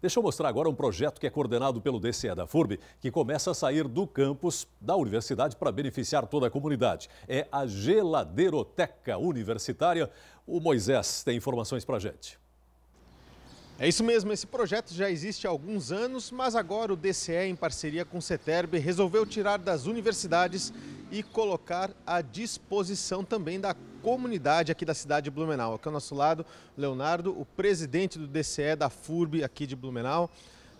Deixa eu mostrar agora um projeto que é coordenado pelo DCE da FURB, que começa a sair do campus da universidade para beneficiar toda a comunidade. É a Geladeiroteca Universitária. O Moisés tem informações para a gente. É isso mesmo, esse projeto já existe há alguns anos, mas agora o DCE, em parceria com o CETERB, resolveu tirar das universidades e colocar à disposição também da comunidade aqui da cidade de Blumenau. Aqui ao nosso lado, Leonardo, o presidente do DCE da FURB aqui de Blumenau.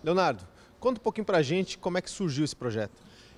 Leonardo, conta um pouquinho para a gente como é que surgiu esse projeto.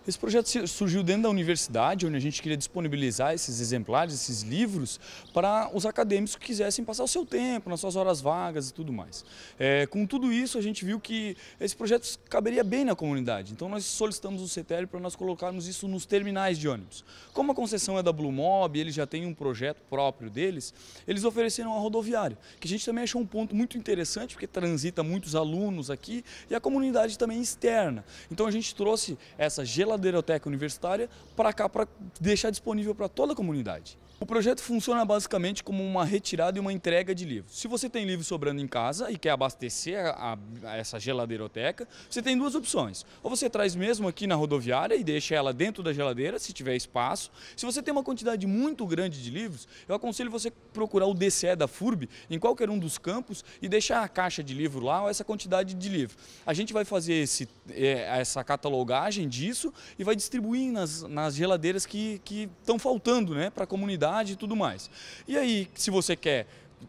Esse projeto surgiu dentro da universidade, onde a gente queria disponibilizar esses exemplares, esses livros, para os acadêmicos que quisessem passar o seu tempo, nas suas horas vagas e tudo mais. É, com tudo isso, a gente viu que esse projeto caberia bem na comunidade. Então, nós solicitamos o CETEL para nós colocarmos isso nos terminais de ônibus. Como a concessão é da Blue Mob, eles já têm um projeto próprio deles, eles ofereceram a rodoviária, que a gente também achou um ponto muito interessante, porque transita muitos alunos aqui e a comunidade também externa. Então, a gente trouxe essa gelatina ladeira Ladeirotec Universitária para cá, para deixar disponível para toda a comunidade. O projeto funciona basicamente como uma retirada e uma entrega de livros. Se você tem livro sobrando em casa e quer abastecer a, a essa geladeiroteca, você tem duas opções. Ou você traz mesmo aqui na rodoviária e deixa ela dentro da geladeira, se tiver espaço. Se você tem uma quantidade muito grande de livros, eu aconselho você procurar o DCE da FURB em qualquer um dos campos e deixar a caixa de livro lá ou essa quantidade de livro. A gente vai fazer esse, é, essa catalogagem disso e vai distribuir nas, nas geladeiras que estão faltando né, para a comunidade cidade e tudo mais. E aí, se você quer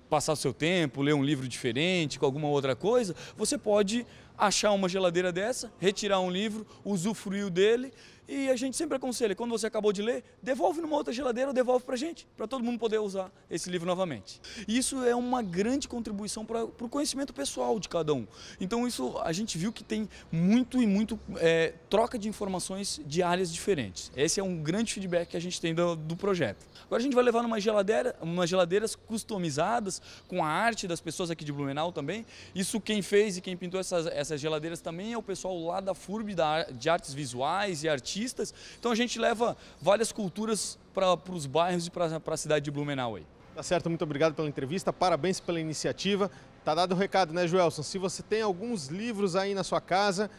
passar o seu tempo, ler um livro diferente, com alguma outra coisa, você pode achar uma geladeira dessa, retirar um livro, usufruir dele e a gente sempre aconselha, quando você acabou de ler, devolve numa outra geladeira ou devolve para a gente, para todo mundo poder usar esse livro novamente. E isso é uma grande contribuição para o conhecimento pessoal de cada um. Então isso a gente viu que tem muito e muito é, troca de informações de áreas diferentes. Esse é um grande feedback que a gente tem do, do projeto. Agora a gente vai levar numa geladeira, umas geladeiras customizadas com a arte das pessoas aqui de Blumenau também. Isso quem fez e quem pintou essas, essas geladeiras também é o pessoal lá da FURB, da, de artes visuais e artes artistas. Então a gente leva várias culturas para os bairros e para a cidade de Blumenau aí. Tá certo, muito obrigado pela entrevista, parabéns pela iniciativa. Tá dado o recado, né, Joelson? Se você tem alguns livros aí na sua casa,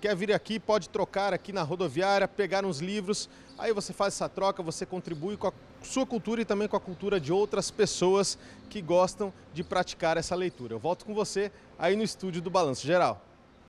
quer vir aqui, pode trocar aqui na rodoviária, pegar uns livros. Aí você faz essa troca, você contribui com a sua cultura e também com a cultura de outras pessoas que gostam de praticar essa leitura. Eu volto com você aí no estúdio do Balanço Geral.